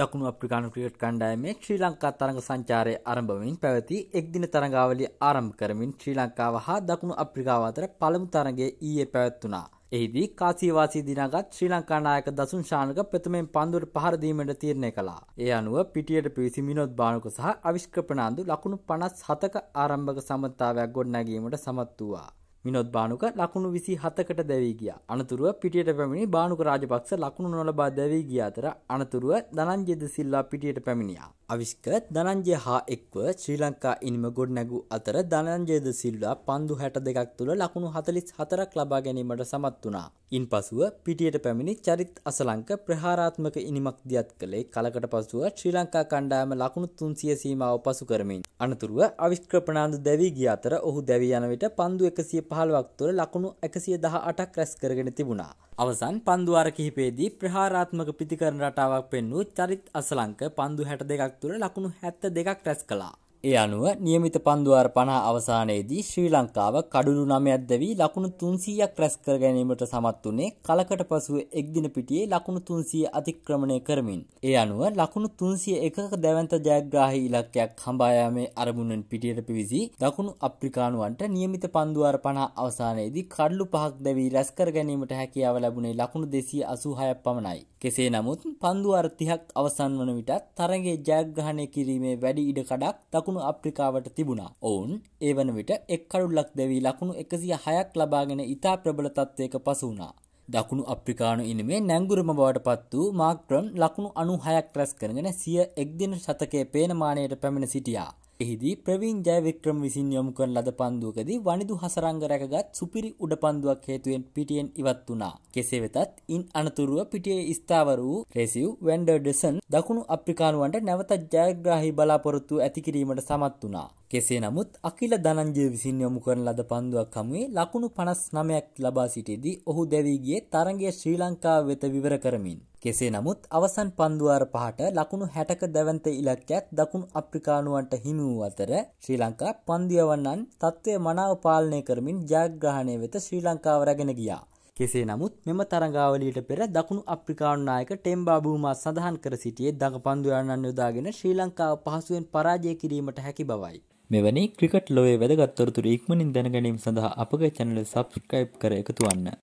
දකුණු අප්‍රිකානු ක්‍රිකට් කණ්ඩායමේ ශ්‍රී ලංකා තරඟ සංචාරය ආරම්භවෙමින් පැවති එක්දින තරඟාවලිය ආරම්භ කරමින් ශ්‍රී ලංකාව හා දකුණු අප්‍රිකාව අතර පළමු තරඟය ඊයේ පැවැත්වුණා. එහිදී කාසීවාසී දිනාගත් ශ්‍රී ලංකා නායක දසුන් ශානක ප්‍රථමයෙන් පන්දුර පහර දීමට තීරණය කළා. ඒ අනුව පිටියට පිවිසි විනෝද් බානුක සහ අවිෂ්ක්‍රපනාන්දු ලකුණු 57ක ආරම්භක සමතාවයක් ගොඩනැගීමට සමත් වූවා. මිනොත් බානුක ලකුණු විසි හතකට දැවී ගිය අනතුරුව පිටියට පැමිණි බානුක රාජපක්ෂ ලකුණු නොලබා දැවී ගිය අතර අනතුරුව දනංජෙද සිල්ලා පිටියට පැමිණියා. අවිෂ්ක දනංජය හා එක්ව ශ්‍රී ලංකා ඉනිම ගොඩ නැගූ අතර දනංජයද සිල්ලා පන්දු හැට දෙකක් තුළ ලකුණු හතලිස් හතරක් ලබා ගැනීමට සමත් වනා. ඉන් පසුව පිටියට පැමිණි චරිත් අසලංක ප්‍රහාරාත්මක ඉනිමක් දියත් කළේ කලකට පසුව ශ්‍රී ලංකා කණ්ඩායම ලකුණු තුන්සිය සීමාව පසු කරමින්. අනතුරුව අවිෂ්ක්‍රපනාන්දු දැවී ගිය අතර ඔහු දැවී යනවිට පන්දු එකසිය පහ පහළොවක් තුළ ලකුණු එකසිය දහ අටක් රැස් කරගෙන තිබුණා. අවසන් පන්දුවාර කිහිපේදී ප්‍රහාරාත්මක පිතිකරන රටාවක් පෙන්වූ චරිත් අසලංක පන්දු හැට දෙකක් තුළ ලකුණු හැත්ත දෙකක් රැස් කලා. ඒ අනුව නියමිත පන්දුවාර පනා අවසානයේදී ශ්‍රී ලංකාව කඩුළු නමයක්දවී ලකුණු තුන්සීයක් රැස් කර ගැනීමට සමත් වනේ කලකට පසුව එක්දින පිටියේ ලකුණු තුන්සිය අතික්‍රමණය කරමින්. ඒ අනුව ලකුණු තුන්සිය එකක දැවන්ත ජයග්‍රාහි ඉලක්කයක් හම්බායාමේ අරමුණෙන් පිටියට පිවිසි දකුණු අප්‍රිකානුවන්ට නියමිත පන්දුවාර පනා අවසානයේදී කඩ්ලු පහක් දැවී රැස්කර ගැනීමට හැකියාව ලැබුණේ ලකුණු දෙසිය අසූහයක් පමණයි. කෙසේ නමුත් පන්දුවාර තිහක් අවසන් වන විටත් තරගේ ජයග්‍රහණය කිරීමේ වැඩි ඉඩකඩක් දකුණු දකුණු අප්‍රිකාවට තිබුණා. ඔවුන් ඒ වන විට එක් කඩුල්ලක් දෙවී ලකුණු 106ක් ලබාගෙන ඉතා ප්‍රබල තත්ත්වයක පසු වුණා. දකුණු අප්‍රිකානු ඉනිමේ නැංගුරම බවට පත් වූ මාක්ට්‍රන් ලකුණු අනු හයක් රැස් කරගෙන සිය එක්දින ශතකය පේනමානයට පැමිණ සිටියා. එහිදී ප්‍රවීන් ජයවික්‍රම විසින් යොමු කරන ලද පන්දුවකදී වනිදු හසරංග රැකගත් සුපිරි උඩ පන්දුවක් හේතුවෙන් පිටියෙන් ඉවත් වුණා. කෙසේ වෙතත් ඉන් අනතුරුව පිටියේ ස්ථාවර වූ රෙසිව් වැන්ඩර් ඩෙසන් දකුණු අප්‍රිකානුවන්ට නැවතත් ජයග්‍රාහී බලාපොරොත්තු ඇති කිරීමට සමත් වුණා. කෙසේ නමුත් අකිල ධනංජය විසින් යොමු කරන ලද පන්දුවක් හමුවේ ලකුණු 59ක් ලබා සිටියේදී ඔහු දැවී ගියේ තරඟය ශ්‍රී ලංකාව වෙත විවර කරමින් කෙසේ නමුත් අවසන් පන්දුවාර පහට ලකුණු හැටක දැවන්ත ඉලක්කයක් දකුණු අප්‍රිකානුවන්ට හිමි වූ අතර ශ්‍රී ලංකා පන්දියවන්නන් තත්ත්වය මනාව පාලනය කරමින් ජයග්‍රහණය වෙත ශ්‍රී ලංකාව රැගෙන ගියා. කෙසේ නමුත් මෙම තරගාවලියට පෙර දකුණු අප්‍රිකානුනායක ටෙම්බා බූමා සඳහන් කර සිටියේ දඟ පන්දුයන්නන් යොදාගෙන ශ්‍රී ලංකාව පහසුවෙන් පරාජය කිරීමට හැකි බවයි. මෙවැනි ක්‍රිකට් ලෝයේ වැදගත්තොරතුර ඉක්මනින් දැනගැනීම සඳහා අපගේ චැනල සබස්ක්‍රයිබ් කර එකතුවන්න.